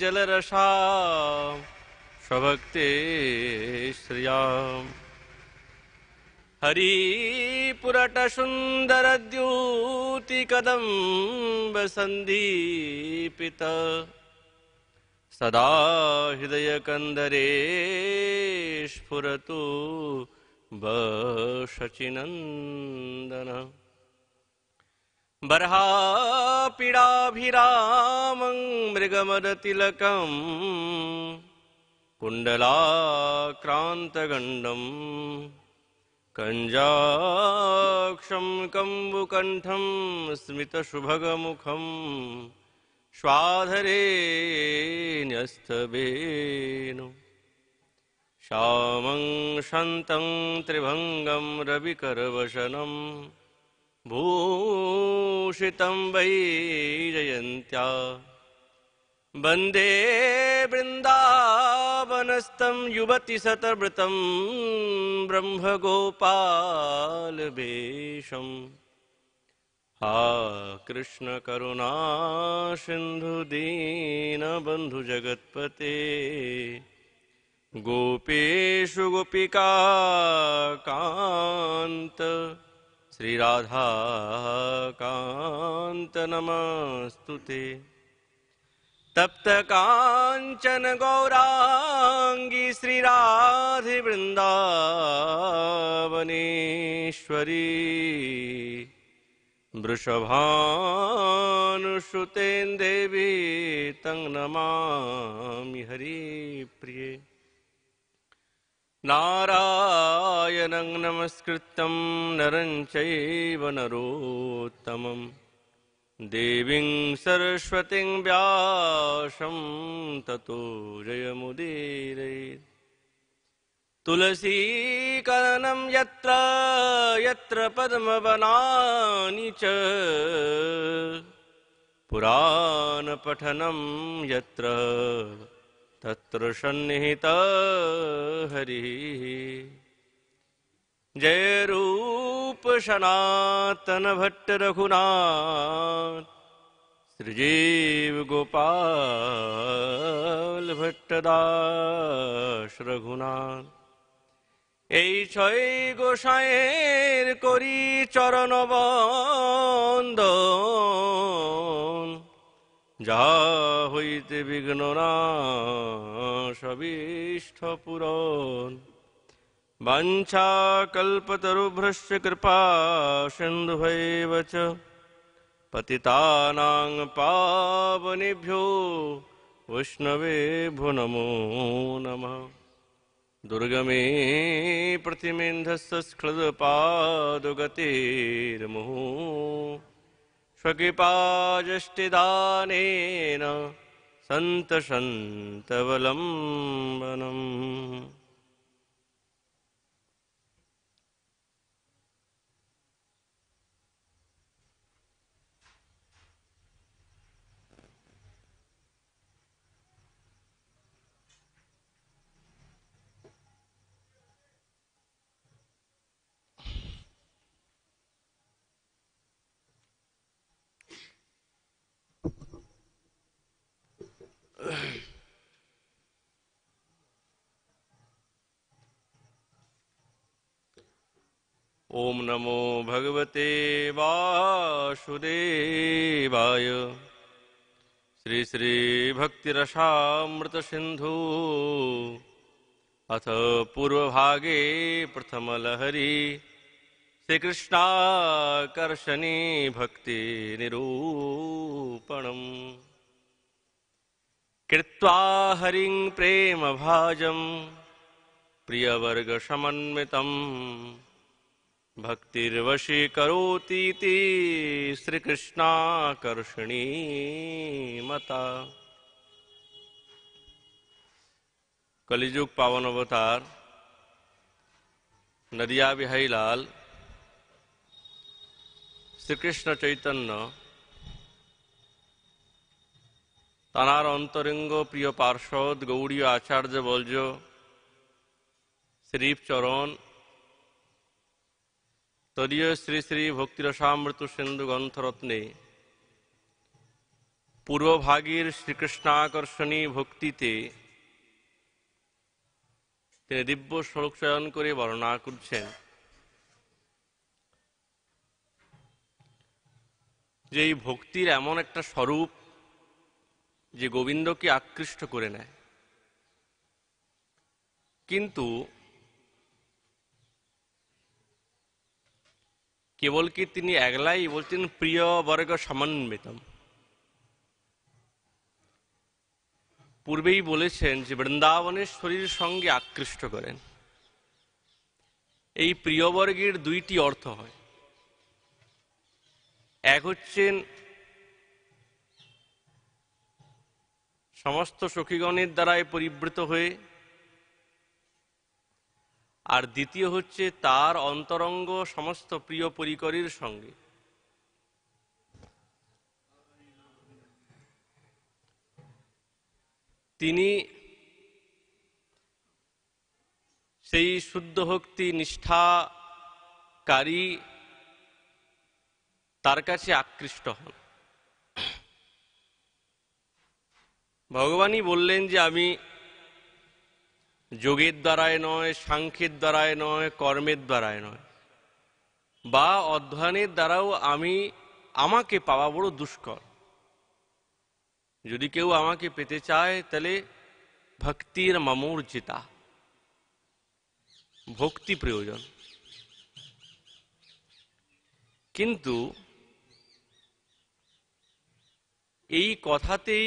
जलरसा स्वभक्ते श्रियाम् हरिपुरटसुन्दर सदा हृदयकन्दरे स्फुरतु व बर्हापीडाभिरामं मृगमदतिलकम् कुण्डलाक्रान्तगण्डम् स्मित शुभग कञ्जाक्षं कम्बुकण्ठं स्मितशुभगमुखं न्यस्तबेनु श्यामं शन्तं त्रिभङ्गं रविकरवशनम् भूषितं वै जयन्त्या वन्दे वृन्दावनस्तं युवतिसतवृतं ब्रह्मगोपालवेशम् हा कृष्णकरुणा सिन्धुदीनबन्धुजगत्पते गोपेषु गोपिका कान्त श्रीराधाकान्त नमस्तु ते तप्तकाञ्चन गौराङ्गी श्रीराधिवृन्दावनेश्वरी वृषभानुसुतेन् देवी तं नमामि हरिप्रिये नारायणं नमस्कृतं चैव नरोत्तमम् देवीं सरस्वतीं व्यासं ततो जयमुदीरै तुलसीकरणं यत्र यत्र पद्मवनानि च पुराणपठनं यत्र तत्र सन्निहिता हरिः जय रूप सनातन भट्ट रघुनाथ श्रीजीव गोपाल भट्टदास রঘুনাথ এই ছয় গোসাইয়ের করি চরণ বন্দন जाहुति विघ्नना शवीष्ठपुरोन् वञ्चाकल्पतरुभ्रश्च कृपा सिन्धुवैव च पतितानां पावनिभ्यो वैष्णवे भु नमो नमः दुर्गमे प्रथिमिन्धस्य स्खृदपादु स्वकृपाजष्टिदानेन सन्तसन्तवलम्बनम् ओम नमो भगवते वासुदेवाय सिंधु अथ पूर्वभागे प्रथमलहरी भक्ति निरूपण कृत्वा हरिं प्रेमभाजं प्रियवर्गसमन्वितम् श्री कृष्णाकर्षणी मता कलिजुग पावन अवतार नदिया बिहारी लाल श्री कृष्ण चैतन्य तानार अंतरिंग प्रिय पार्षद गौड़ी आचार्य बलज श्रीप चरण তদীয় শ্রী শ্রী ভক্তিরসামৃত সিন্ধু গ্রন্থরত্নে পূর্বভাগীর শ্রীকৃষ্ণাকর্ষণী ভক্তিতে তিনি দিব্য স্বরূপ চয়ন করে বর্ণনা করছেন যে এই ভক্তির এমন একটা স্বরূপ যে গোবিন্দকে আকৃষ্ট করে নেয় কিন্তু কেবল কি তিনি একলাই বলছেন প্রিয় বর্গ সমন্বিত পূর্বেই বলেছেন যে বৃন্দাবনের শরীর সঙ্গে আকৃষ্ট করেন এই প্রিয়বর্গের দুইটি অর্থ হয় এক হচ্ছেন সমস্ত সখীগণের দ্বারায় পরিবৃত হয়ে আর দ্বিতীয় হচ্ছে তার অন্তরঙ্গ সমস্ত প্রিয় পরিকরের সঙ্গে তিনি সেই শুদ্ধ ভক্তি নিষ্ঠাকারী তার কাছে আকৃষ্ট হন ভগবানই বললেন যে আমি যোগীর দ্বারায় নয় সাংখ্যের দ্বারায় নয় কর্মের দ্বারায় নয় বা অধ্যয়নের দ্বারাও আমি আমাকে পাওয়া বড় দুষ্কর যদি কেউ আমাকে পেতে চায় তাহলে ভক্তির মমর্জিতা ভক্তি প্রয়োজন কিন্তু এই কথাতেই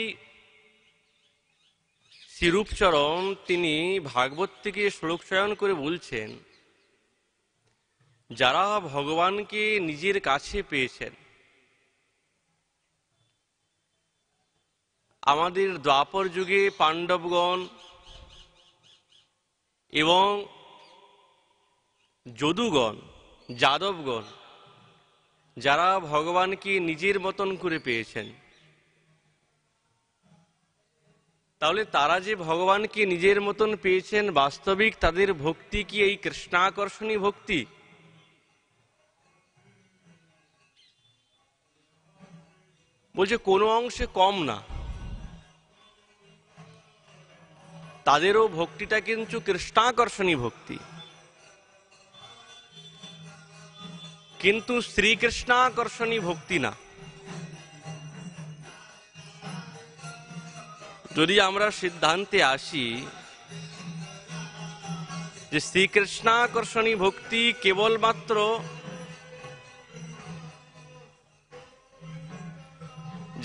শ্রীরূপচরণ তিনি ভাগবত থেকে শ্লোকচয়ন করে বলছেন যারা ভগবানকে নিজের কাছে পেয়েছেন আমাদের দ্বাপর যুগে পাণ্ডবগণ এবং যদুগণ যাদবগণ যারা ভগবানকে নিজের মতন করে পেয়েছেন তাহলে তারা যে ভগবানকে নিজের মতন পেয়েছেন বাস্তবিক তাদের ভক্তি কি এই কৃষ্ণাকর্ষণী ভক্তি বলছে কোনো অংশে কম না তাদেরও ভক্তিটা কিন্তু কৃষ্ণাকর্ষণী ভক্তি কিন্তু শ্রীকৃষ্ণাকর্ষণী ভক্তি না যদি আমরা সিদ্ধান্তে আসি যে শ্রীকৃষ্ণাকর্ষণী ভক্তি কেবলমাত্র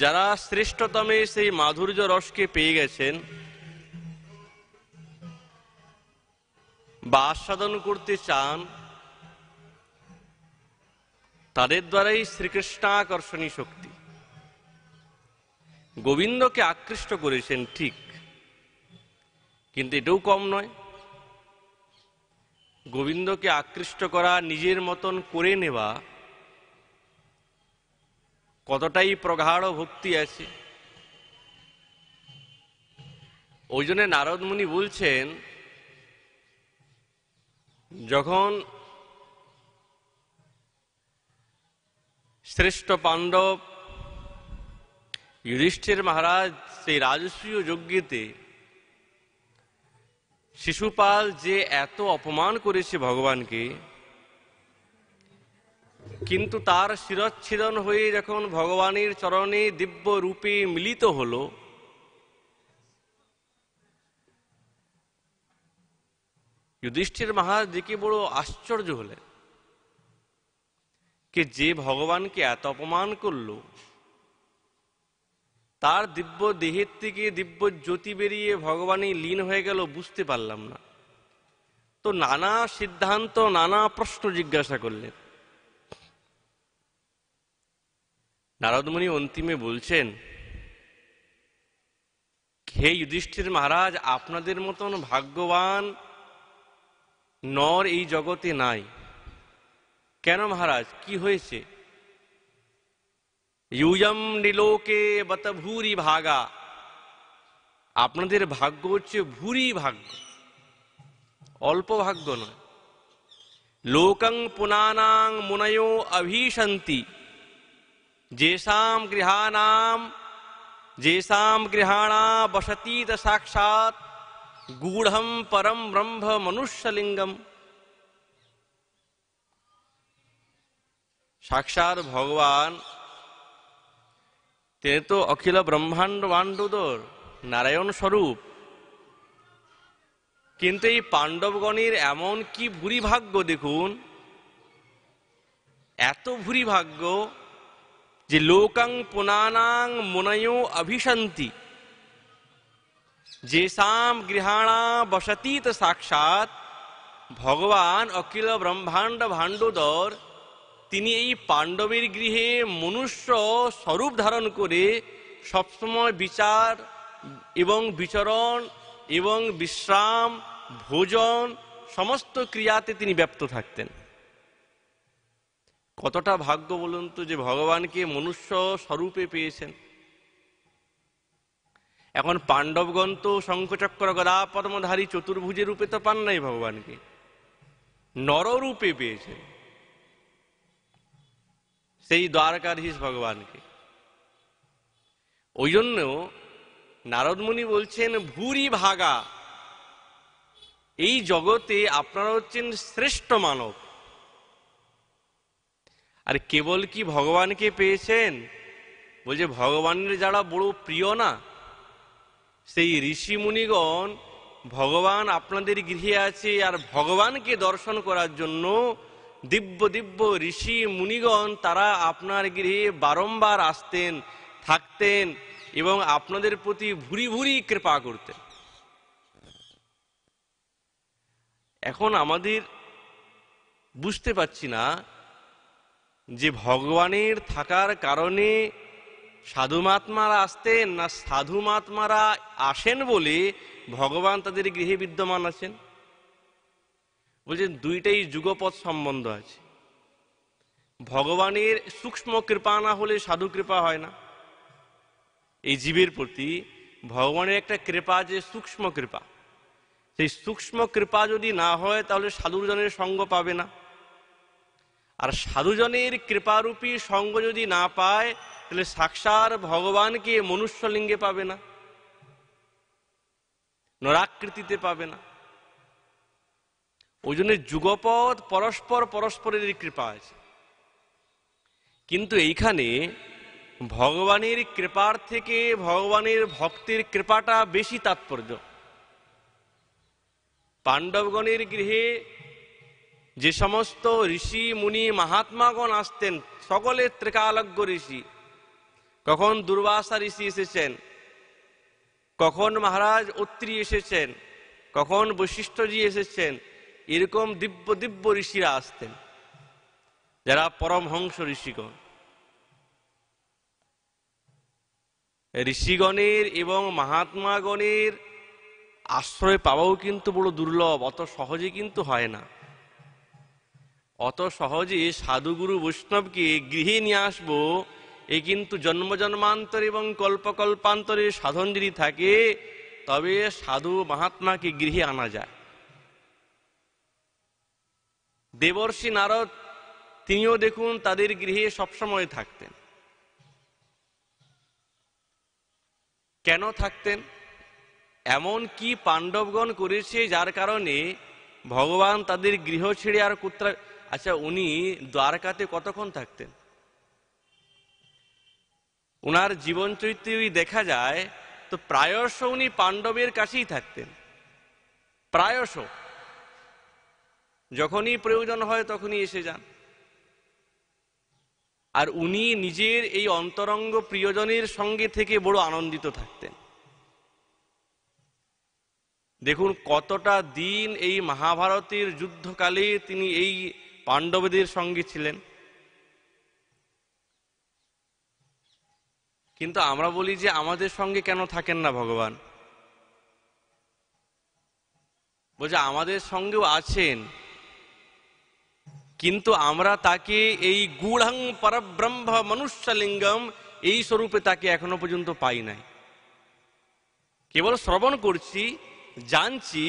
যারা শ্রেষ্ঠতমে সেই মাধুর্য রসকে পেয়ে গেছেন বা আস্বাদন করতে চান তাদের দ্বারাই শ্রীকৃষ্ণাকর্ষণী শক্তি গোবিন্দকে আকৃষ্ট করেছেন ঠিক কিন্তু এটাও কম নয় গোবিন্দকে আকৃষ্ট করা নিজের মতন করে নেওয়া কতটাই প্রগাঢ় ভক্তি আছে ওই জন্য নারদমুনি বলছেন যখন শ্রেষ্ঠ পাণ্ডব યુધિષ્ઠિર মহারাজ সেই রাজস্বীয় যজ্ঞেতে শিশুপাল যে এত অপমান করেছে ভগবানকে কিন্তু তার শিরচ্ছেদন হয়ে যখন ভগবানের চরণে দিব্য রূপে মিলিত হল যুধিষ্ঠির মহারাজ দেখে বড় আশ্চর্য হলেন যে ভগবানকে এত অপমান করলো তার দিব্য দেহের থেকে দিব্য জ্যোতি বেরিয়ে ভগবানই লীন হয়ে গেল বুঝতে পারলাম না তো নানা সিদ্ধান্ত নানা প্রশ্ন জিজ্ঞাসা করলেন নারদমণি অন্তিমে বলছেন হে যুধিষ্ঠির মহারাজ আপনাদের মতন ভাগ্যবান নর এই জগতে নাই কেন মহারাজ কি হয়েছে यूयम निलोके बत भूरी भागा अपन भाग्य हे भूरि भाग्य अल्प भाग्य न लोकंग पुनांग मुनयो अभिशंति जेसाम गृहानाम जेसाम गृहाणा बसती साक्षात गूढ़म परम ब्रह्म मनुष्य लिंगम साक्षात भगवान তিনি তো অখিল ব্রহ্মাণ্ড মাণ্ডুদর নারায়ণ স্বরূপ কিন্তু এই পাণ্ডবগণের এমন কি ভুরি ভাগ্য দেখুন এত ভুরি ভাগ্য যে লোকাং পুনানাং মুনয় অভিশান্তি সাম গৃহাণা বসতীত সাক্ষাৎ ভগবান অখিল ব্রহ্মাণ্ড ভাণ্ডুদর তিনি এই পাণ্ডবের গৃহে মনুষ্য স্বরূপ ধারণ করে সবসময় বিচার এবং বিচরণ এবং বিশ্রাম ভোজন সমস্ত ক্রিয়াতে তিনি ব্যপ্ত থাকতেন কতটা ভাগ্য বলুন তো যে ভগবানকে মনুষ্য স্বরূপে পেয়েছেন এখন পাণ্ডবগণ তো শঙ্খচক্র পদ্মধারী চতুর্ভুজের রূপে তো পান নাই ভগবানকে নররূপে পেয়েছেন সেই দ্বারকাধীশ ভগবানকে ওই জন্য নারদমণি বলছেন ভুরি ভাগা এই জগতে আপনারা হচ্ছেন শ্রেষ্ঠ মানব আর কেবল কি ভগবানকে পেয়েছেন বলছে ভগবানের যারা বড় প্রিয় না সেই ঋষি মুনিগণ ভগবান আপনাদের গৃহে আছে আর ভগবানকে দর্শন করার জন্য দিব্য দিব্য ঋষি মুনিগণ তারা আপনার গৃহে বারম্বার আসতেন থাকতেন এবং আপনাদের প্রতি ভুরি ভুরি কৃপা করতেন এখন আমাদের বুঝতে পারছি না যে ভগবানের থাকার কারণে সাধু মহাত্মারা আসতেন না সাধু মহাত্মারা আসেন বলে ভগবান তাদের গৃহে বিদ্যমান আছেন বলছেন দুইটাই যুগপথ সম্বন্ধ আছে ভগবানের সূক্ষ্ম কৃপা না হলে সাধু কৃপা হয় না এই জীবের প্রতি ভগবানের একটা কৃপা যে সূক্ষ্ম কৃপা সেই সূক্ষ্ম কৃপা যদি না হয় তাহলে সাধুজনের সঙ্গ পাবে না আর সাধুজনের কৃপারূপী সঙ্গ যদি না পায় তাহলে সাক্ষাৎ ভগবানকে মনুষ্যলিঙ্গে পাবে না নরাকৃতিতে পাবে না ওই জন্য যুগপদ পরস্পর পরস্পরের কৃপা আছে কিন্তু এইখানে ভগবানের কৃপার থেকে ভগবানের ভক্তের কৃপাটা বেশি তাৎপর্য পাণ্ডবগণের গৃহে যে সমস্ত ঋষি মুনি মহাত্মাগণ আসতেন সকলে ত্রিকালজ্ঞ ঋষি কখন দুর্বাসা ঋষি এসেছেন কখন মহারাজ অত্রি এসেছেন কখন বৈশিষ্ট্যজি এসেছেন এরকম দিব্য দিব্য ঋষিরা আসতেন যারা পরমহংস ঋষিগণ ঋষিগণের এবং মহাত্মাগণের আশ্রয় পাওয়াও কিন্তু বড় দুর্লভ অত সহজে কিন্তু হয় না অত সহজে সাধুগুরু বৈষ্ণবকে গৃহে নিয়ে আসবো এ কিন্তু জন্ম জন্মান্তর এবং কল্পকল্পান্তরে সাধন যদি থাকে তবে সাধু মহাত্মাকে গৃহে আনা যায় দেবর্ষি নারদ তিনিও দেখুন তাদের গৃহে সবসময় থাকতেন কেন থাকতেন এমন কি পাণ্ডবগণ করেছে যার কারণে ভগবান তাদের গৃহ ছেড়ে আর কুত্রা আচ্ছা উনি দ্বারকাতে কতক্ষণ থাকতেন ওনার জীবন চরিত্রে দেখা যায় তো প্রায়শ উনি পাণ্ডবের কাছেই থাকতেন প্রায়শ যখনই প্রয়োজন হয় তখনই এসে যান আর উনি নিজের এই অন্তরঙ্গ প্রিয়জনের সঙ্গে থেকে বড় আনন্দিত থাকতেন দেখুন কতটা দিন এই মহাভারতের যুদ্ধকালে তিনি এই পাণ্ডবদের সঙ্গে ছিলেন কিন্তু আমরা বলি যে আমাদের সঙ্গে কেন থাকেন না ভগবান বলছে আমাদের সঙ্গেও আছেন কিন্তু আমরা তাকে এই গুড়াং পরব্রহ্ম মনুষ্যলিঙ্গম এই স্বরূপে তাকে এখনো পর্যন্ত পাই নাই কেবল শ্রবণ করছি জানছি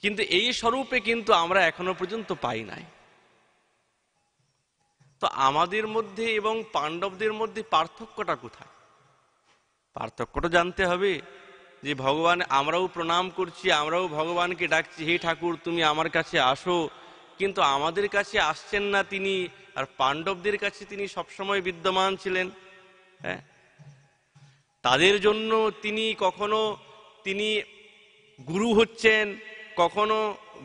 কিন্তু এই স্বরূপে কিন্তু আমরা এখনো পর্যন্ত পাই নাই তো আমাদের মধ্যে এবং পাণ্ডবদের মধ্যে পার্থক্যটা কোথায় পার্থক্যটা জানতে হবে যে ভগবান আমরাও প্রণাম করছি আমরাও ভগবানকে ডাকছি হে ঠাকুর তুমি আমার কাছে আসো কিন্তু আমাদের কাছে আসছেন না তিনি আর পাণ্ডবদের কাছে তিনি সবসময় বিদ্যমান ছিলেন হ্যাঁ তাদের জন্য তিনি কখনো তিনি গুরু হচ্ছেন কখনো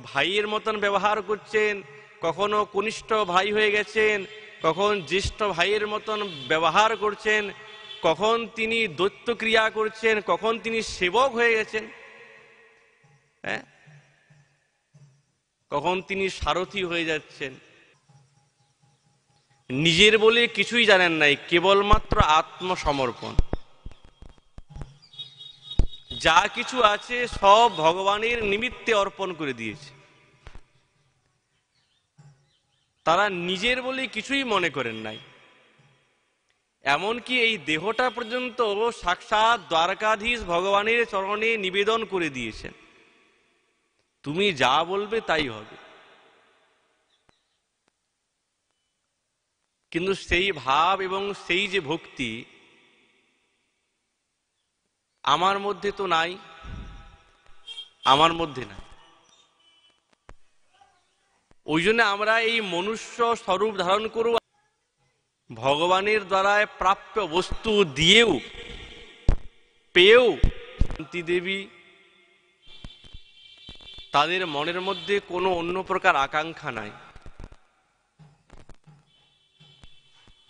ভাইয়ের মতন ব্যবহার করছেন কখনো কনিষ্ঠ ভাই হয়ে গেছেন কখন জ্যেষ্ঠ ভাইয়ের মতন ব্যবহার করছেন কখন তিনি দৈত্য ক্রিয়া করছেন কখন তিনি সেবক হয়ে গেছেন হ্যাঁ কখন তিনি সারথী হয়ে যাচ্ছেন নিজের বলে কিছুই জানেন নাই কেবলমাত্র আত্মসমর্পণ যা কিছু আছে সব ভগবানের নিমিত্তে অর্পণ করে দিয়েছে তারা নিজের বলে কিছুই মনে করেন নাই এমনকি এই দেহটা পর্যন্ত সাক্ষাৎ দ্বারকাধীশ ভগবানের চরণে নিবেদন করে দিয়েছেন তুমি যা বলবে তাই হবে কিন্তু সেই ভাব এবং সেই যে ভক্তি আমার মধ্যে তো নাই আমার মধ্যে নাই ওই জন্য আমরা এই মনুষ্য স্বরূপ ধারণ করব ভগবানের দ্বারায় প্রাপ্য বস্তু দিয়েও পেয়েও শান্তি দেবী তাদের মনের মধ্যে কোনো অন্য প্রকার আকাঙ্ক্ষা নাই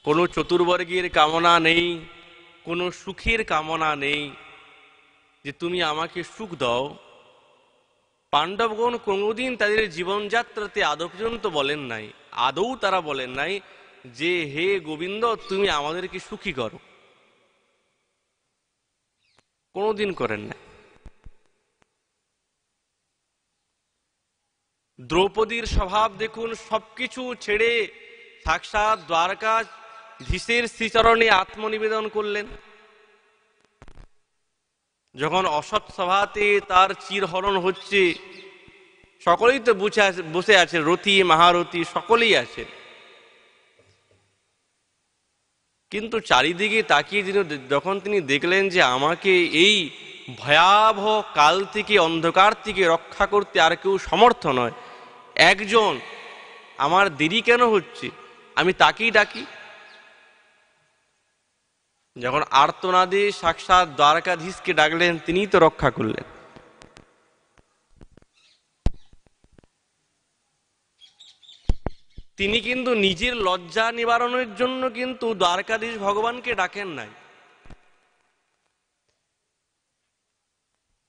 কোনো চতুর্বর্গের কামনা নেই কোনো সুখের কামনা নেই যে তুমি আমাকে সুখ দাও পাণ্ডবগণ কোনোদিন তাদের জীবনযাত্রাতে আদৌ পর্যন্ত বলেন নাই আদৌ তারা বলেন নাই যে হে গোবিন্দ তুমি আমাদেরকে সুখী করো কোনোদিন করেন নাই দ্রৌপদীর স্বভাব দেখুন সবকিছু ছেড়ে সাক্ষাৎ দ্বারকা ধীসের শ্রীচরণে আত্মনিবেদন করলেন যখন অসৎ সভাতে তার চিরহরণ হচ্ছে সকলেই তো বুঝে বসে আছে রথি মহারথী সকলেই আছে কিন্তু চারিদিকে তাকিয়ে যিনি যখন তিনি দেখলেন যে আমাকে এই ভয়াবহ কাল থেকে অন্ধকার থেকে রক্ষা করতে আর কেউ সমর্থ নয় একজন আমার দেরি কেন হচ্ছে আমি তাকেই ডাকি যখন আর্তনাদে সাক্ষাৎ দ্বারকাধীশকে ডাকলেন তিনিই তো রক্ষা করলেন তিনি কিন্তু নিজের লজ্জা নিবারণের জন্য কিন্তু দ্বারকাধীশ ভগবানকে ডাকেন নাই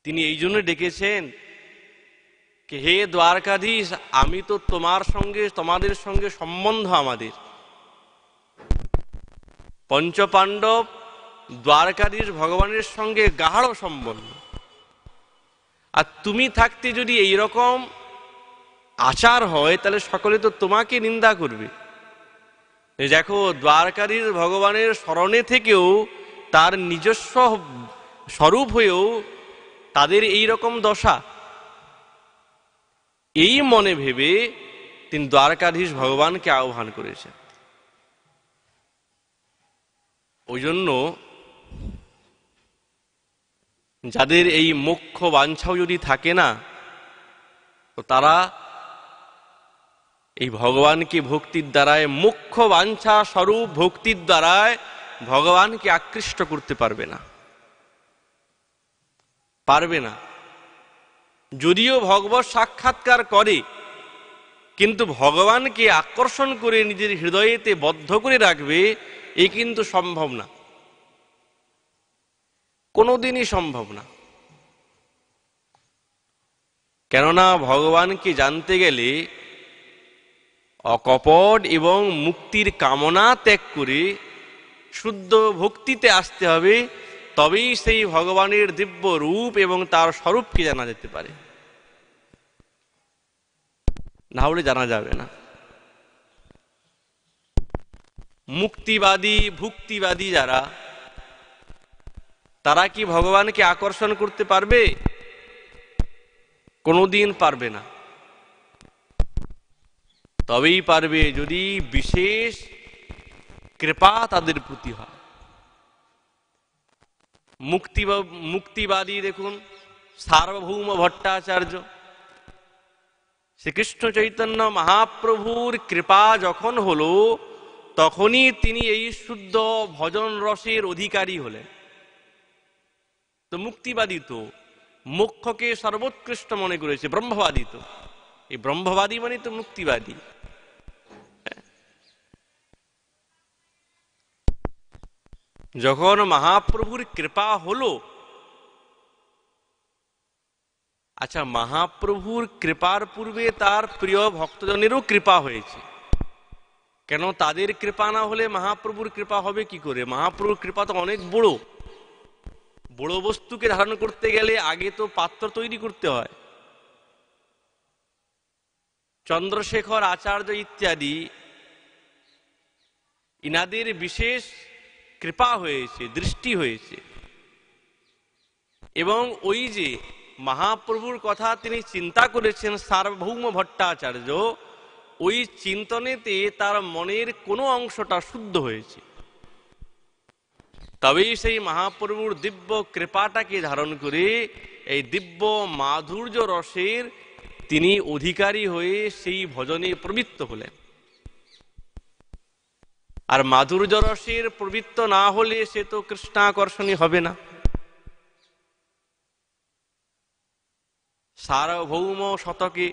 তিনি এই জন্য ডেকেছেন হে দ্বারকাধীশ আমি তো তোমার সঙ্গে তোমাদের সঙ্গে সম্বন্ধ আমাদের পঞ্চপাণ্ডব দ্বারকাধীশ ভগবানের সঙ্গে গাঢ় সম্বন্ধ আর তুমি থাকতে যদি এই রকম আচার হয় তাহলে সকলে তো তোমাকে নিন্দা করবে দেখো দ্বারকারীর ভগবানের স্মরণে থেকেও তার নিজস্ব স্বরূপ হয়েও তাদের এই রকম দশা এই মনে ভেবে তিনি দ্বারকাধীশ ভগবানকে আহ্বান করেছেন ওই জন্য যাদের এই মুখ্য বাঞ্ছাও যদি থাকে না তো তারা এই ভগবানকে ভক্তির দ্বারায় মুখ্য বাঞ্ছা স্বরূপ ভক্তির দ্বারায় ভগবানকে আকৃষ্ট করতে পারবে না পারবে না যদিও ভগবত সাক্ষাৎকার করে কিন্তু ভগবানকে আকর্ষণ করে নিজের হৃদয়েতে বদ্ধ করে রাখবে এ কিন্তু সম্ভব না কোনোদিনই সম্ভব না কেননা ভগবানকে জানতে গেলে অকপট এবং মুক্তির কামনা ত্যাগ করে শুদ্ধ ভক্তিতে আসতে হবে তবেই সেই ভগবানের দিব্য রূপ এবং তার স্বরূপকে জানা যেতে পারে না হলে জানা যাবে না মুক্তিবাদী ভুক্তিবাদী যারা তারা কি ভগবানকে আকর্ষণ করতে পারবে কোনোদিন পারবে না তবেই পারবে যদি বিশেষ কৃপা তাদের প্রতি হয় মুক্তি মুক্তিবাদী দেখুন সার্বভৌম ভট্টাচার্য শ্রীকৃষ্ণ চৈতন্য মহাপ্রভুর কৃপা যখন হলো তখনই তিনি এই শুদ্ধ ভজন রসের অধিকারী হলেন তো মুক্তিবাদী তো মোক্ষকে সর্বোৎকৃষ্ট মনে করেছে ব্রহ্মবাদী তো এই ব্রহ্মবাদী মানে তো মুক্তিবাদী যখন মহাপ্রভুর কৃপা হলো আচ্ছা মহাপ্রভুর কৃপার পূর্বে তার প্রিয় ভক্তজনেরও কৃপা হয়েছে কেন তাদের কৃপা না হলে মহাপ্রভুর কৃপা হবে কি করে মহাপ্রভুর কৃপা তো অনেক বড় বড় বস্তুকে ধারণ করতে গেলে আগে তো পাত্র তৈরি করতে হয় চন্দ্রশেখর আচার্য ইত্যাদি ইনাদের বিশেষ কৃপা হয়েছে দৃষ্টি হয়েছে এবং ওই যে মহাপ্রভুর কথা তিনি চিন্তা করেছেন সার্বভৌম ভট্টাচার্য ওই চিন্তনেতে তার মনের কোনো অংশটা শুদ্ধ হয়েছে তবেই সেই মহাপ্রভুর দিব্য কৃপাটাকে ধারণ করে এই দিব্য মাধুর্য রসের তিনি অধিকারী হয়ে সেই ভজনে প্রবৃত্ত হলেন আর মাধুর্য রসের প্রবৃত্ত না হলে সে তো কৃষ্ণাকর্ষণী হবে না সার্বভৌম শতকে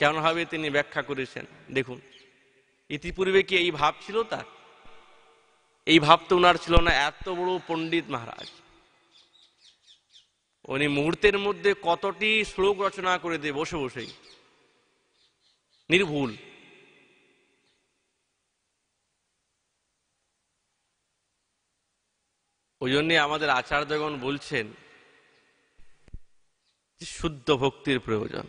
কেমনভাবে তিনি ব্যাখ্যা করেছেন দেখুন ইতিপূর্বে কি এই ভাব ছিল তার এই ভাব তো ওনার ছিল না এত বড় পণ্ডিত মহারাজ উনি মুহূর্তের মধ্যে কতটি শ্লোক রচনা করে দে বসে বসেই নির্ভুল ওই জন্যে আমাদের আচার্যগণ বলছেন শুদ্ধ ভক্তির প্রয়োজন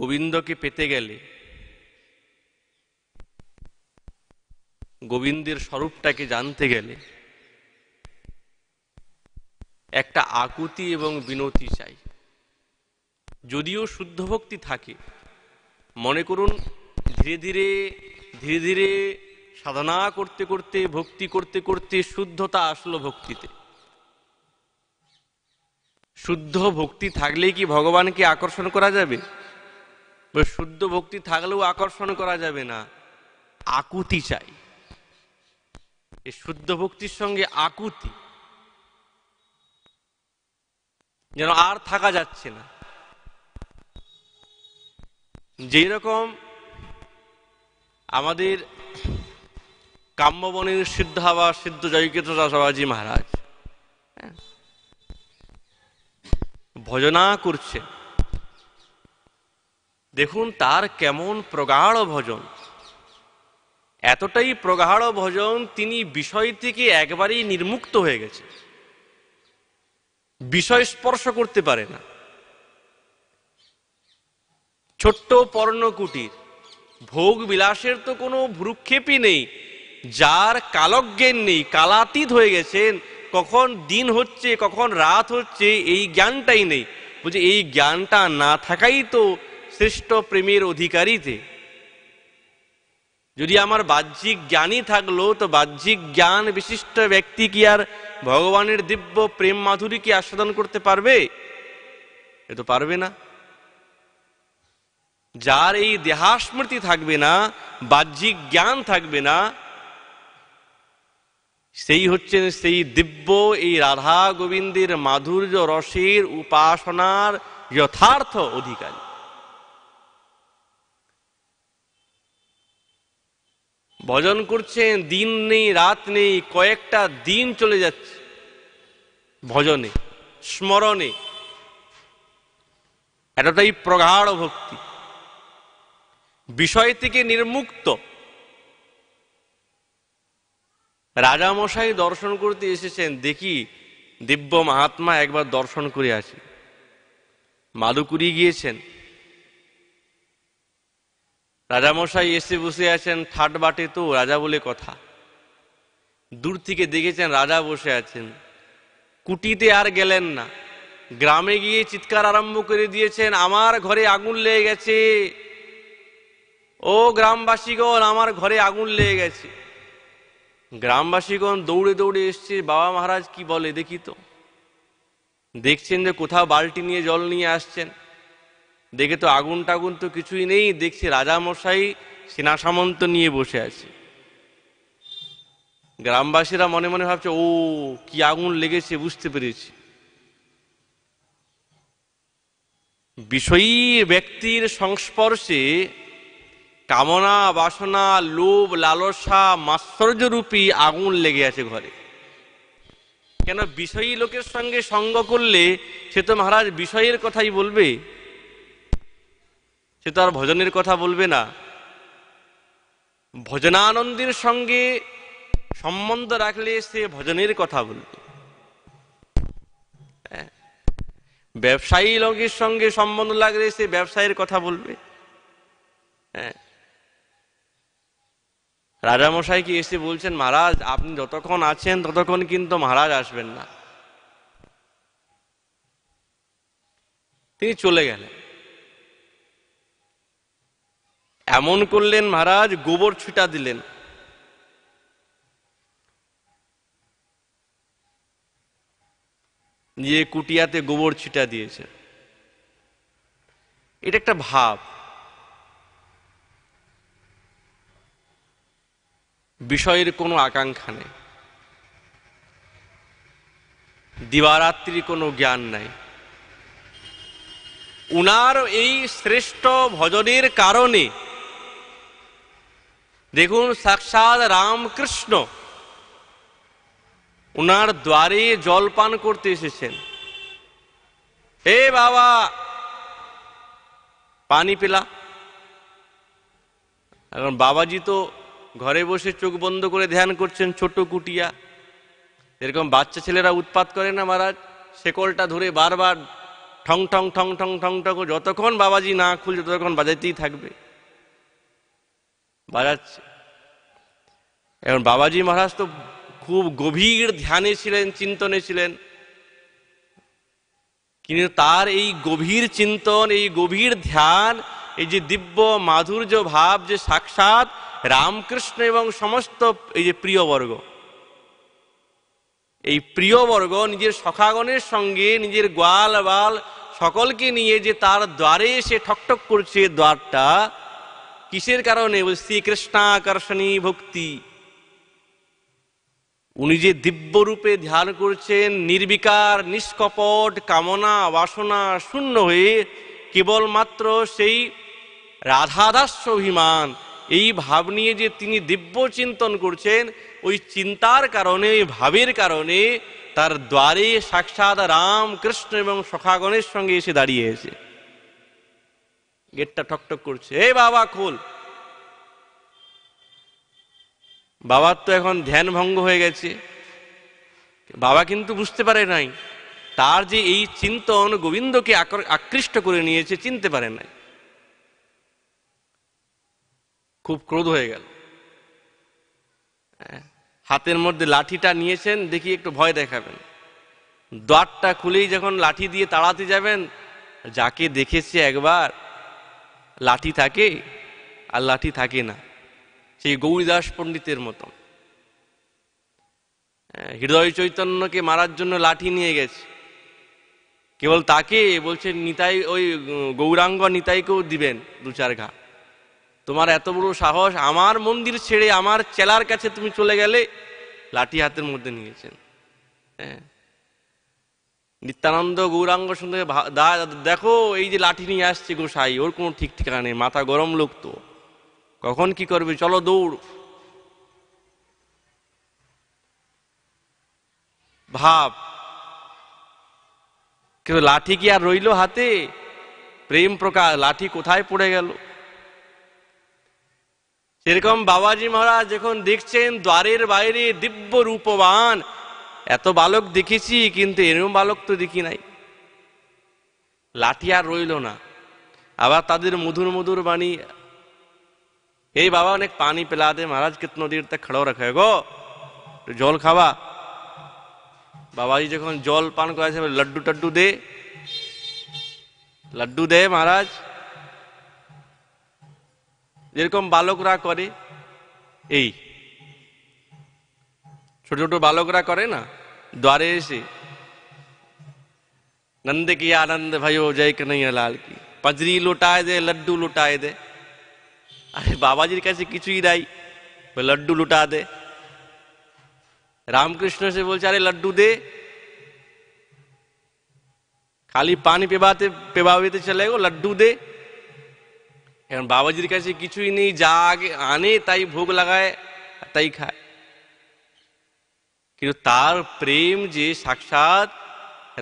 গোবিন্দকে পেতে গেলে গোবিন্দের স্বরূপটাকে জানতে গেলে একটা আকুতি এবং বিনতি চাই যদিও শুদ্ধ ভক্তি থাকে মনে করুন ধীরে ধীরে ধীরে ধীরে সাধনা করতে করতে ভক্তি করতে করতে শুদ্ধতা আসলো ভক্তিতে শুদ্ধ ভক্তি থাকলেই কি ভগবানকে আকর্ষণ করা যাবে শুদ্ধ ভক্তি থাকলেও আকর্ষণ করা যাবে না আকুতি চাই এই শুদ্ধ ভক্তির সঙ্গে আকুতি যেন আর থাকা যাচ্ছে না যেরকম আমাদের কাম্যবনের সিদ্ধাবা সিদ্ধ জয়কেত দাসাবাজি মহারাজ হ্যাঁ? ভজনা করছে দেখুন তার কেমন প্রগাঢ় ভজন এতটাই প্রগাঢ় ভজন তিনি বিষয় থেকে একবারেই নির্মুক্ত হয়ে গেছে বিষয় স্পর্শ করতে পারে না ছোট্ট পর্ণকুটির ভোগ বিলাসের তো কোনো ভ্রুক্ষেপই নেই যার কালজ্ঞান নেই কালাতীত হয়ে গেছেন কখন দিন হচ্ছে কখন রাত হচ্ছে এই জ্ঞানটাই নেই বলছে এই জ্ঞানটা না থাকাই তো শ্রেষ্ঠ প্রেমের অধিকারীতে যদি আমার বাহ্যিক জ্ঞানই থাকলো তো বাহ্যিক জ্ঞান বিশিষ্ট ব্যক্তি কি আর ভগবানের দিব্য প্রেম মাধুরী কি আস্বাদন করতে পারবে এ তো পারবে না যার এই দেহাস্মৃতি থাকবে না বাহ্যিক জ্ঞান থাকবে না সেই হচ্ছেন সেই দিব্য এই রাধা গোবিন্দের মাধুর্য রসের উপাসনার যথার্থ অধিকারী ভজন করছেন দিন নেই রাত নেই কয়েকটা দিন চলে যাচ্ছে ভজনে স্মরণে এতটাই প্রগাঢ় ভক্তি বিষয় থেকে নির্মুক্ত রাজামশাই দর্শন করতে এসেছেন দেখি দিব্য মহাত্মা একবার দর্শন করে আসি মাদুকুরি গিয়েছেন রাজামশাই এসে বসে আছেন ঠাট বাটে তো রাজা বলে কথা দূর থেকে দেখেছেন রাজা বসে আছেন কুটিতে আর গেলেন না গ্রামে গিয়ে চিৎকার আরম্ভ করে দিয়েছেন আমার ঘরে আগুন লেগে গেছে ও গ্রামবাসীগণ আমার ঘরে আগুন লেগে গেছে গ্রামবাসীগণ দৌড়ে দৌড়ে এসছে বাবা মহারাজ কি বলে দেখি তো দেখছেন যে কোথাও বালটি নিয়ে জল নিয়ে আসছেন দেখে তো আগুন টাগুন তো কিছুই নেই দেখছে রাজামশাই সেনা সামন্ত নিয়ে বসে আছে গ্রামবাসীরা মনে মনে ভাবছে ও কি আগুন লেগেছে বুঝতে পেরেছি বিষয়ী ব্যক্তির সংস্পর্শে কামনা বাসনা লোভ লালসা মাশ্চর্যরূপী আগুন লেগে আছে ঘরে কেন বিষয়ী লোকের সঙ্গে সঙ্গ করলে সে তো মহারাজ বিষয়ের কথাই বলবে সে তো আর ভজনের কথা বলবে না ভজনানন্দের সঙ্গে সম্বন্ধ রাখলে সে ভজনের কথা বলবে হ্যাঁ? ব্যবসায়ী লোকের সঙ্গে সম্বন্ধ লাগলে সে ব্যবসায়ের কথা বলবে হ্যাঁ রাজামশাই কি এসে বলছেন মহারাজ আপনি যতক্ষণ আছেন ততক্ষণ কিন্তু মহারাজ আসবেন না তিনি চলে গেলেন এমন করলেন মহারাজ গোবর ছুটা দিলেন যে কুটিয়াতে গোবর ছিটা দিয়েছে এটা একটা ভাব বিষয়ের কোনো আকাঙ্ক্ষা নেই দিবারাত্রির কোনো জ্ঞান নাই উনার এই শ্রেষ্ঠ ভজনের কারণে দেখুন সাক্ষাৎ রামকৃষ্ণ উনার দ্বারে জল পান করতে এসেছেন হে বাবা পানি পেলা এখন বাবাজি তো ঘরে বসে চোখ বন্ধ করে ধ্যান করছেন ছোট কুটিয়া এরকম বাচ্চা ছেলেরা উৎপাত করে না মহারাজ শেকলটা ধরে বারবার ঠং ঠং ঠং ঠং ঠং ঠং যতক্ষণ বাবাজি না খুলছে ততক্ষণ বাজাইতেই থাকবে বাজাচ্ছে এখন বাবাজি মহারাজ তো খুব গভীর ধ্যানে ছিলেন চিন্তনে ছিলেন কিন্তু তার এই গভীর চিন্তন এই গভীর ধ্যান এই যে দিব্য মাধুর্য ভাব যে সাক্ষাৎ রামকৃষ্ণ এবং সমস্ত এই যে প্রিয়বর্গ এই প্রিয়বর্গ নিজের সখাগণের সঙ্গে নিজের গোয়াল বাল সকলকে নিয়ে যে তার দ্বারে এসে ঠকঠক করছে দ্বারটা কিসের কারণে শ্রীকৃষ্ণাকর্ষণী ভক্তি উনি যে দিব্যরূপে ধ্যান করছেন নির্বিকার নিষ্কপট কামনা বাসনা শূন্য হয়ে কেবলমাত্র সেই রাধাদাস অভিমান এই ভাব নিয়ে যে তিনি দিব্য চিন্তন করছেন ওই চিন্তার কারণে ওই ভাবের কারণে তার দ্বারে সাক্ষাৎ রাম কৃষ্ণ এবং সখাগণের সঙ্গে এসে দাঁড়িয়েছে গেটটা ঠকঠক করছে এ বাবা খোল বাবার তো এখন ধ্যান ভঙ্গ হয়ে গেছে বাবা কিন্তু বুঝতে পারে নাই তার যে এই চিন্তন গোবিন্দকে আকৃষ্ট করে নিয়েছে চিনতে পারে নাই খুব ক্রোধ হয়ে গেল হ্যাঁ, হাতের মধ্যে লাঠিটা নিয়েছেন দেখি একটু ভয় দেখাবেন দ্বারটা খুলেই যখন লাঠি দিয়ে তাড়াতে যাবেন যাকে দেখেছে একবার লাঠি থাকে আর লাঠি থাকে না সেই গৌরীদাস পণ্ডিতের মতন হ্যাঁ, হৃদয় চৈতন্যকে মারার জন্য লাঠি নিয়ে গেছে কেবল তাকে বলছে নিতাই ওই গৌরাঙ্গ নিতাইকেও দিবেন দু চার ঘা তোমার এত বড় সাহস আমার মন্দির ছেড়ে আমার চেলার কাছে তুমি চলে গেলে লাঠি হাতের মধ্যে নিয়েছেন হ্যাঁ নিত্যানন্দ গৌরাঙ্গ সঙ্গে দেখো এই যে লাঠি নিয়ে আসছে গোসাই ওর কোনো ঠিক ঠিকানা নেই মাথা গরম লোক তো কখন কি করবে চলো দৌড় ভাব কিন্তু লাঠি কি আর রইল হাতে প্রেম প্রকাশ লাঠি কোথায় পড়ে গেল সেরকম বাবাজি মহারাজ যখন দেখছেন দ্বারের বাইরে দিব্য রূপবান এত বালক দেখেছি কিন্তু এরকম বালক তো দেখি নাই লাঠি আর রইল না আবার তাদের মধুর মধুর বাণী এই বাবা অনেক পানি পেলা দে মহারাজ কত দের তক খড়ো রাখে গো জল খাওয়া বাবাজি যখন জল পান করেছে লাড্ডু টাড্ডু দে লাড্ডু দে মহারাজ যেরকম বালকরা করে এই ছোট ছোট বালকরা করে না দ্বারে এসে नंद की आनंद भयो जय कन्हैया लाल की पजरी लुटाए दे लड्डू लुटाए दे अरे बाबा जी कैसे किचुई राई लड्डू लुटा दे रामकृष्ण से बोल अरे लड्डू दे खाली पानी पिबाते पिबावे चले गो लड्डू दे কারণ বাবাজির কাছে কিছুই নেই যা আগে আনে তাই ভোগ লাগায় তাই খায় কিন্তু তার প্রেম যে সাক্ষাৎ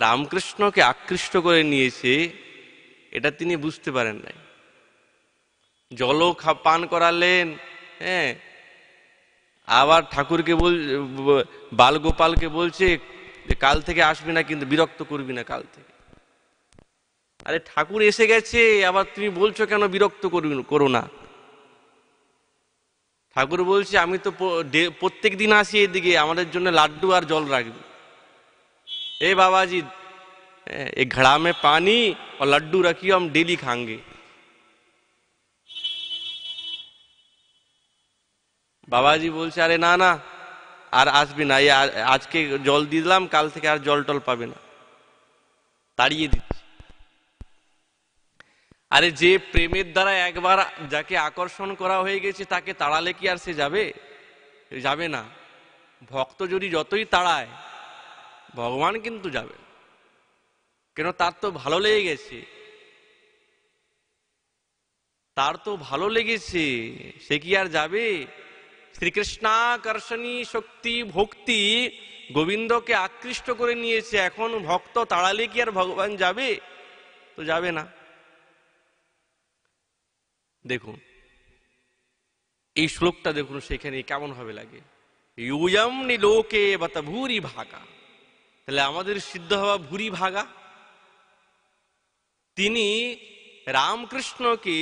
রামকৃষ্ণকে আকৃষ্ট করে নিয়েছে এটা তিনি বুঝতে পারেন নাই জল পান করালেন হ্যাঁ আবার ঠাকুরকে বল বালগোপালকে বলছে যে কাল থেকে আসবি না কিন্তু বিরক্ত করবি না কাল থেকে আরে ঠাকুর এসে গেছে আবার তুমি বলছো কেন বিরক্ত করো না ঠাকুর বলছে আমি তো প্রত্যেক দিন আসি এদিকে আমাদের জন্য লাড্ডু আর জল রাখবি এ বাবাজি এ ঘড়ামে পানি ও লাড্ডু রাখি আমি ডেলি খাঙ্গে বাবাজি বলছে আরে না না আর আসবি না আজকে জল দিয়ে দিলাম কাল থেকে আর জল টল পাবে না তাড়িয়ে দিচ্ছে আরে যে প্রেমের দ্বারা একবার যাকে আকর্ষণ করা হয়ে গেছে তাকে তাড়ালে কি আর সে যাবে যাবে না ভক্ত যদি যতই তাড়ায় ভগবান কিন্তু যাবে কেন তার তো ভালো লেগে গেছে তার তো ভালো লেগেছে সে কি আর যাবে শ্রীকৃষ্ণাকর্ষণী শক্তি ভক্তি গোবিন্দকে আকৃষ্ট করে নিয়েছে এখন ভক্ত তাড়ালে কি আর ভগবান যাবে তো যাবে না দেখুন এই শ্লোকটা দেখুন সেখানে কেমন হবে লাগে ইউয়ামনি লোকে বাতা ভুরি ভাগা তাহলে আমাদের সিদ্ধ হওয়া ভুরি ভাগা তিনি রামকৃষ্ণকে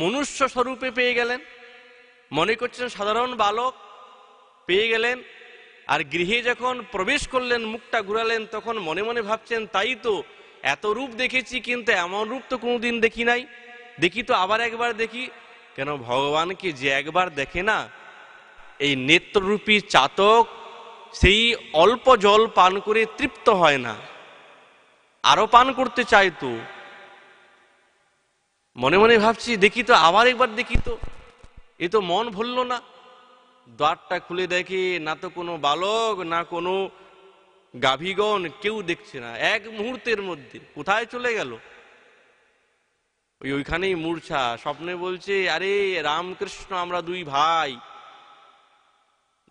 মনুষ্য স্বরূপে পেয়ে গেলেন মনে করছেন সাধারণ বালক পেয়ে গেলেন আর গৃহে যখন প্রবেশ করলেন মুখটা ঘুরালেন তখন মনে মনে ভাবছেন তাই তো এত রূপ দেখেছি কিন্তু এমন রূপ তো কোনোদিন দেখি নাই দেখি তো আবার একবার দেখি কেন ভগবানকে যে একবার দেখে না এই নেত্ররূপী চাতক সেই অল্প জল পান করে তৃপ্ত হয় না আরও পান করতে চায় তো মনে মনে ভাবছি দেখি তো আবার একবার দেখি তো এ তো মন ভুলল না দ্বারটা খুলে দেখে না তো কোনো বালক না কোনো গাভীগণ কেউ দেখছে না এক মুহূর্তের মধ্যে কোথায় চলে গেল ওই ওইখানেই মূর্ছা স্বপ্নে বলছে আরে রামকৃষ্ণ আমরা দুই ভাই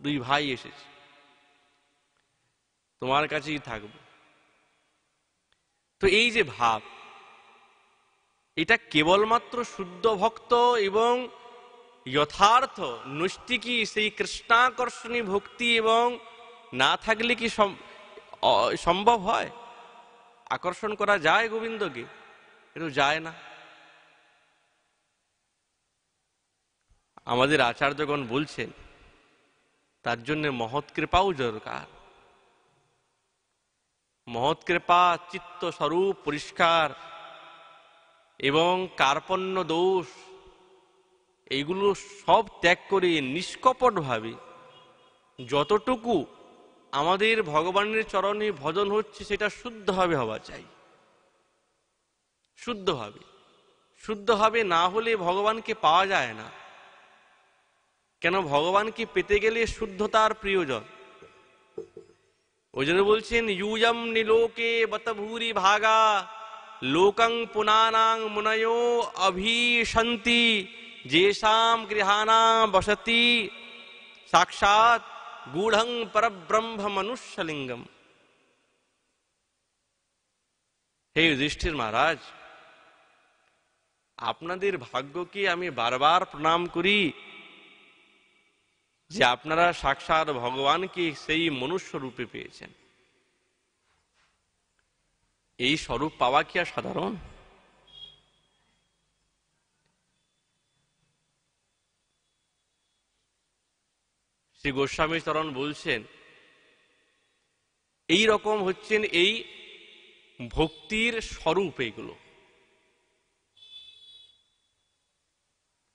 দুই ভাই এসেছি তোমার কাছেই থাকব তো এই যে ভাব এটা কেবলমাত্র শুদ্ধ ভক্ত এবং যথার্থ নৈষ্টিকী সেই কৃষ্ণাকর্ষণী ভক্তি এবং না থাকলে কি সম্ভব হয় আকর্ষণ করা যায় গোবিন্দকে এটা যায় না আমাদের আচার্যগণ বলছেন তার জন্য মহৎ কৃপাও দরকার মহৎ কৃপা চিত্ত স্বরূপ পরিষ্কার এবং কার্পণ্য দোষ এইগুলো সব ত্যাগ করে নিষ্কপটভাবে যতটুকু আমাদের ভগবানের চরণে ভজন হচ্ছে সেটা শুদ্ধভাবে হওয়া চাই শুদ্ধভাবে শুদ্ধভাবে না হলে ভগবানকে পাওয়া যায় না কেন ভগবান কি পেতে গলি শুদ্ধতার প্রিয়জন ওজনে বলছেন ইউজম নিলোকে বতভুরি ভাগা লোকং পুনানাং মুনয়ো অভিশান্তি জেশাম গৃহানাং বসতি সक्षात গুড়ং পরব্রহ্ম মনুষ্যলিঙ্গম হে যুধিষ্ঠির মহারাজ আপনাদের ভাগ্য কি আমি বারবার প্রণাম করি যে আপনারা সাক্ষাৎ ভগবানকে সেই মনুষ্য রূপে পেয়েছেন এই স্বরূপ পাওয়া কি আর সাধারণ শ্রী গোস্বামী চরণ বলছেন এই রকম হচ্ছেন এই ভক্তির স্বরূপ এইগুলো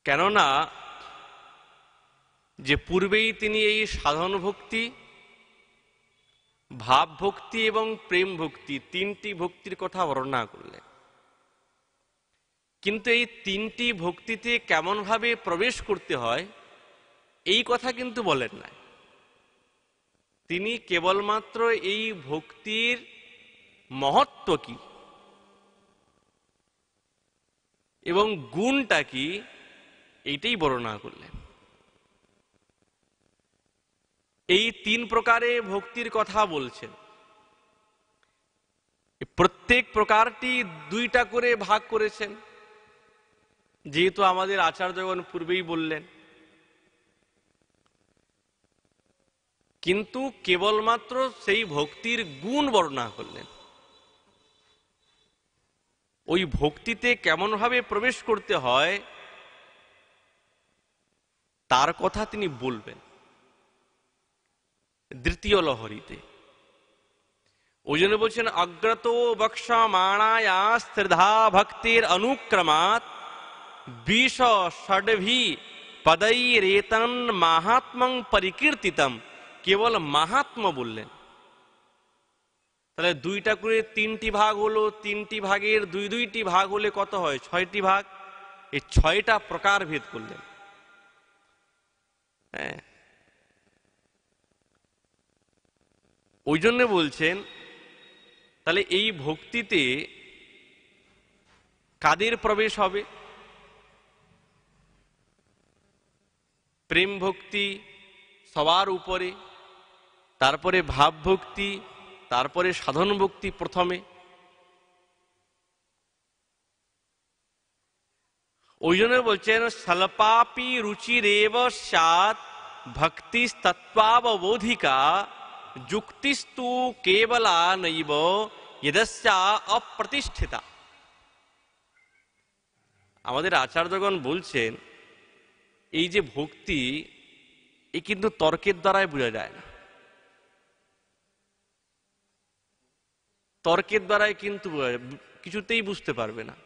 কেননা যে পূর্বেই তিনি এই সাধন ভক্তি ভাব ভক্তি এবং প্রেম ভক্তি তিনটি ভক্তির কথা বর্ণনা করলেন কিন্তু এই তিনটি ভক্তিতে কেমনভাবে প্রবেশ করতে হয় এই কথা কিন্তু বলেন নাই তিনি কেবলমাত্র এই ভক্তির মহত্ব কি এবং গুণটা কি এইটাই বর্ণনা করলেন এই তিন প্রকারে ভক্তির কথা বলছেন প্রত্যেক প্রকারটি দুইটা করে ভাগ করেছেন যেহেতু আমাদের আচার্যগণ পূর্বেই বললেন কিন্তু কেবলমাত্র সেই ভক্তির গুণ বর্ণনা করলেন ওই ভক্তিতে কেমনভাবে প্রবেশ করতে হয় তার কথা তিনি বলবেন দ্বিতীয় লহরীতে ওই জন্য বলছেন অগ্রত বক্ষা মাণায়া শ্রদ্ধা ভক্তির অনুক্রমাত বিশ ষডভি পদই রেতন মাহাত্মং পরিকীর্তিতম কেবল মাহাত্ম বললেন তাহলে দুইটা করে তিনটি ভাগ হলো তিনটি ভাগের দুই দুইটি ভাগ হলে কত হয় ছয়টি ভাগ এই ছয়টা প্রকারভেদ করলেন হ্যাঁ ওই জন্য বলছেন তাহলে এই ভক্তিতে কাদের প্রবেশ হবে প্রেম ভক্তি সবার উপরে তারপরে ভাব ভক্তি তারপরে সাধন ভক্তি প্রথমে ওই জন্য বলছেন সল্পাপি রুচিরেব সাত ভক্তি তত্ত্বাববোধিকা যুক্তিস্তু কেবলা নৈব এদস্যা অপ্রতিষ্ঠিতা আমাদের আচার্যগণ বলছেন এই যে ভক্তি এ কিন্তু তর্কের দ্বারাই বোঝা যায় না তর্কের দ্বারাই কিন্তু কিছুতেই বুঝতে পারবে না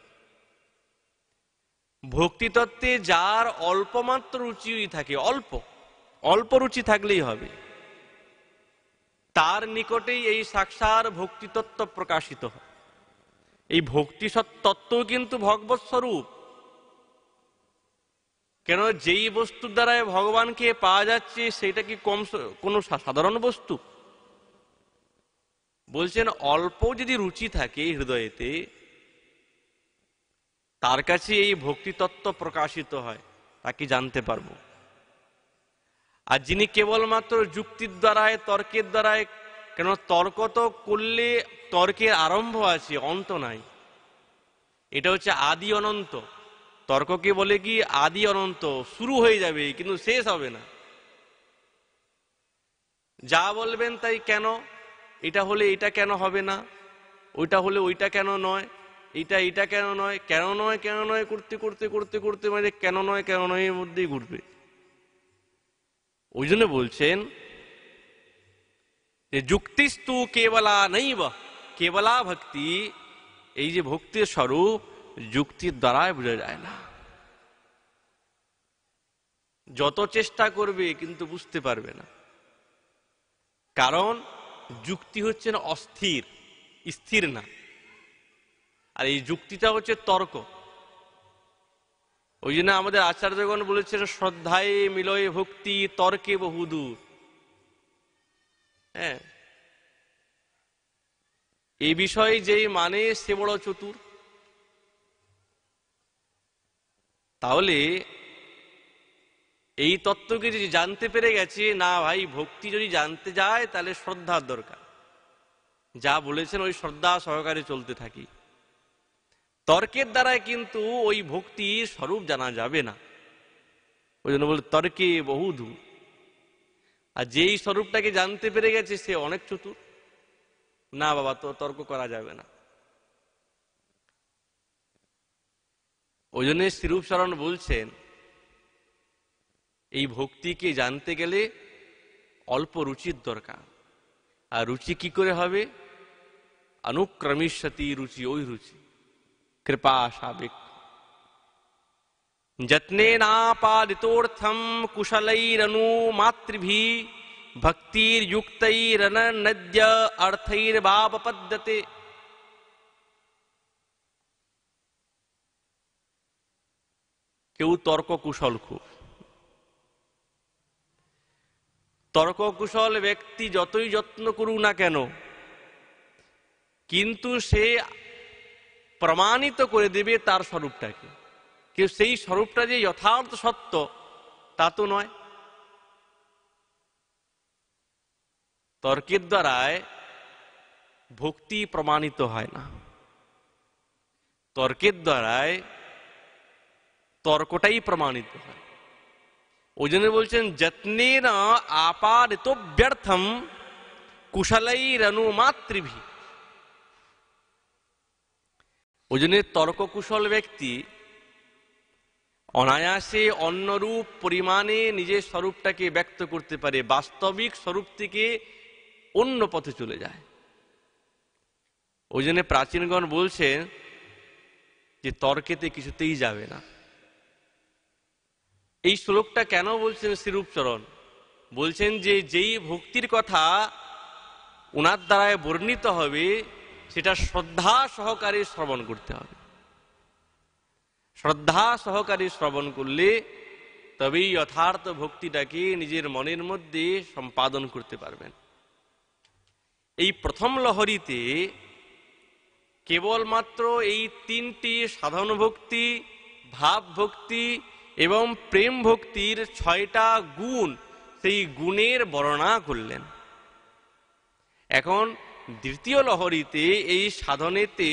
ভক্তিতত্ত্বে যার অল্পমাত্র রুচি থাকে অল্প অল্প রুচি থাকলেই হবে তার নিকটেই এই সাক্ষার ভক্তিতত্ত্ব প্রকাশিত হয় এই ভক্তি তত্ত্ব কিন্তু ভগবত স্বরূপ কেন যেই বস্তুর দ্বারা ভগবানকে পাওয়া যাচ্ছে সেটা কি কম কোনো সাধারণ বস্তু বলছেন অল্প যদি রুচি থাকে হৃদয়েতে তার কাছে এই ভক্তিতত্ত্ব প্রকাশিত হয় তা কি জানতে পারবো আর যিনি কেবলমাত্র যুক্তির দ্বারায় তর্কের দ্বারায় কেন তর্ক তো করলে তর্কের আরম্ভ আছে অন্ত নাই এটা হচ্ছে আদি অনন্ত তর্ককে বলে কি আদি অনন্ত শুরু হয়ে যাবে কিন্তু শেষ হবে না যা বলবেন তাই কেন এটা হলে এটা কেন হবে না ওইটা হলে ওইটা কেন নয় এটা এটা কেন নয় কেন নয় কেন নয় করতে করতে করতে করতে মানে কেন নয় কেন নয় এর মধ্যেই ঘুরবে ওই জন্য বলছেন যে যুক্তিস্তু কেবলা নেই কেবলা ভক্তি এই যে ভক্তির স্বরূপ যুক্তির দ্বারাই বোঝা যায় না যত চেষ্টা করবে কিন্তু বুঝতে পারবে না কারণ যুক্তি হচ্ছে না অস্থির স্থির না আর এই যুক্তিটা হচ্ছে তর্ক ওই জন্য আমাদের আচার্যগণ বলেছেন শ্রদ্ধায় মিলয় ভক্তি তর্কে বহুদূর হ্যাঁ এই বিষয়ে যেই মানে সে বড় চতুর তাহলে এই তত্ত্বকে যদি জানতে পেরে গেছে না ভাই ভক্তি যদি জানতে যায় তাহলে শ্রদ্ধার দরকার যা বলেছেন ওই শ্রদ্ধা সহকারে চলতে থাকি তর্কের দ্বারায় কিন্তু ওই ভক্তির স্বরূপ জানা যাবে না ওই জন্য বলে তর্কে বহুধূ আর যেই স্বরূপটাকে জানতে পেরে গেছে সে অনেক চতুর না বাবা তো তর্ক করা যাবে না ওই জন্য শ্রীরূপ শরণ বলছেন এই ভক্তিকে জানতে গেলে অল্প রুচির দরকার আর রুচি কি করে হবে অনুক্রমিস রুচি ওই রুচি कृपा साबिक जतने नापादितोर्थम कुशलैरनु मातृभि भक्तिर्युक्तरन नद्य अर्थैर्वापपद्यते কেউ তর্ক কুশল খুব তর্ক কুশল ব্যক্তি যতই যত্ন করুক না কেন কিন্তু সে প্রমাণিত করে দেবে তার স্বরূপটাকে কিন্তু সেই স্বরূপটা যে যথার্থ সত্য তা তো নয় তর্কের দ্বারায় ভক্তি প্রমাণিত হয় না তর্কের দ্বারায় তর্কটাই প্রমাণিত হয় ওই জন্য বলছেন যত্নে না আপাদিত ব্যর্থম কুশলাই রনুমাতৃভী ওই জন্য তর্ককুশল ব্যক্তি অনায়াসে অন্যরূপ পরিমাণে নিজের স্বরূপটাকে ব্যক্ত করতে পারে বাস্তবিক স্বরূপ থেকে অন্য পথে চলে যায় ওই জন্য প্রাচীনগণ বলছেন যে তর্কেতে কিছুতেই যাবে না এই শ্লোকটা কেন বলছেন শ্রীরূপচরণ বলছেন যে যেই ভক্তির কথা ওনার দ্বারায় বর্ণিত হবে সেটা শ্রদ্ধা সহকারে শ্রবণ করতে হবে শ্রদ্ধা সহকারে শ্রবণ করলে তবেই যথার্থ ভক্তিটাকে নিজের মনের মধ্যে সম্পাদন করতে পারবেন এই প্রথম লহরীতে কেবলমাত্র এই তিনটি সাধন ভক্তি ভাব ভক্তি এবং প্রেম ভক্তির ছয়টা গুণ সেই গুণের বর্ণনা করলেন এখন দ্বিতীয় লহরীতে এই সাধনেতে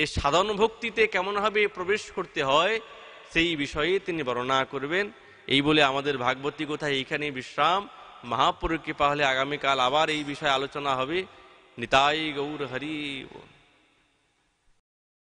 এই সাধন ভক্তিতে কেমনভাবে প্রবেশ করতে হয় সেই বিষয়ে তিনি বর্ণনা করবেন এই বলে আমাদের ভাগবতী কোথায় এইখানে বিশ্রাম মহাপুরুষ কৃপা হলে আগামীকাল আবার এই বিষয়ে আলোচনা হবে নিতাই গৌর হরি